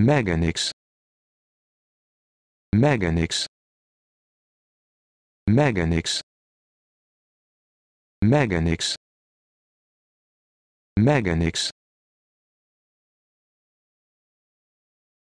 Meganix Meganix Meganix Meganix Meganix